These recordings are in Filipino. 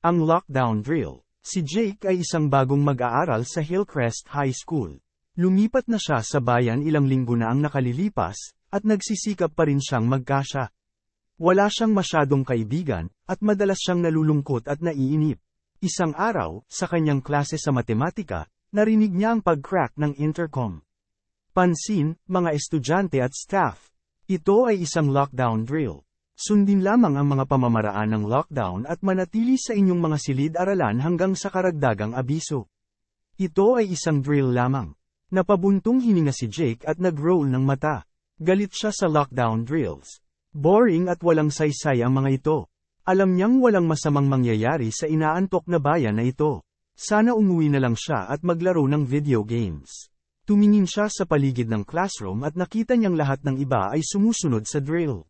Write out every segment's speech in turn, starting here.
Ang lockdown drill. Si Jake ay isang bagong mag-aaral sa Hillcrest High School. Lumipat na siya sa bayan ilang linggo na ang nakalilipas, at nagsisikap pa rin siyang magkasya. Wala siyang masyadong kaibigan, at madalas siyang nalulungkot at naiinip. Isang araw, sa kanyang klase sa matematika, narinig niya ang pag-crack ng intercom. Pansin, mga estudyante at staff. Ito ay isang lockdown drill. Sundin lamang ang mga pamamaraan ng lockdown at manatili sa inyong mga silid-aralan hanggang sa karagdagang abiso. Ito ay isang drill lamang. Napabuntong hininga si Jake at nag-roll ng mata. Galit siya sa lockdown drills. Boring at walang saysay ang mga ito. Alam niyang walang masamang mangyayari sa inaantok na bayan na ito. Sana umuwi na lang siya at maglaro ng video games. Tumingin siya sa paligid ng classroom at nakita niyang lahat ng iba ay sumusunod sa drill.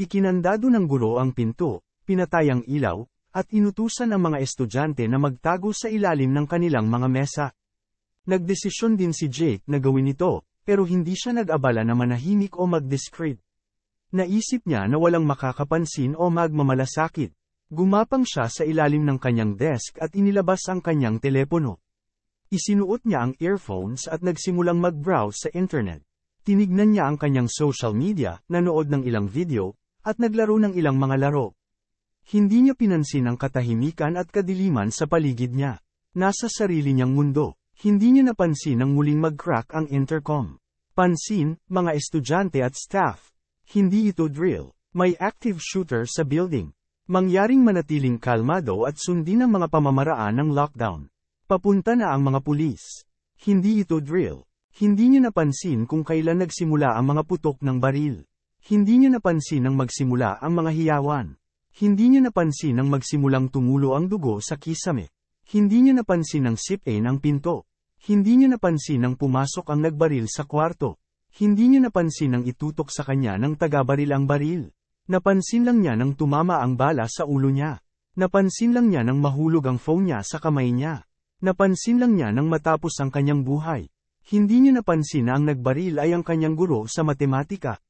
Ikinandado ng guro ang pinto, pinatay ang ilaw, at inutusan ang mga estudyante na magtago sa ilalim ng kanilang mga mesa. Nagdesisyon din si Jake na gawin ito, pero hindi siya nag-abala na manahimik o mag-discreet. Naisip niya na walang makakapansin o magmamalasakit. Gumapang siya sa ilalim ng kanyang desk at inilabas ang kanyang telepono. Isinuot niya ang earphones at nagsimulang mag-browse sa internet. Tinignan niya ang kanyang social media, nanood ng ilang video, at naglaro ng ilang mga laro. Hindi niya pinansin ang katahimikan at kadiliman sa paligid niya. Nasa sarili niyang mundo, hindi niya napansin ang muling mag-crack ang intercom. Pansin, mga estudyante at staff. Hindi ito drill, may active shooter sa building. Mangyaring manatiling kalmado at sundin ang mga pamamaraan ng lockdown. Papunta na ang mga pulis. Hindi ito drill. Hindi niya napansin kung kailan nagsimula ang mga putok ng baril. Hindi niya napansin nang magsimula ang mga hiyawan. Hindi niya napansin nang magsimulang tumulo ang dugo sa kisame. Hindi niya napansin ang sipin ang pinto. Hindi niya napansin nang pumasok ang nagbaril sa kwarto. Hindi niya napansin nang itutok sa kanya ng tagabaril ang baril. Napansin lang niya nang tumama ang bala sa ulo niya. Napansin lang niya nang mahulog ang phone niya sa kamay niya. Napansin lang niya nang matapos ang kanyang buhay. Hindi niya napansin na ang nagbaril ay ang kanyang guro sa matematika.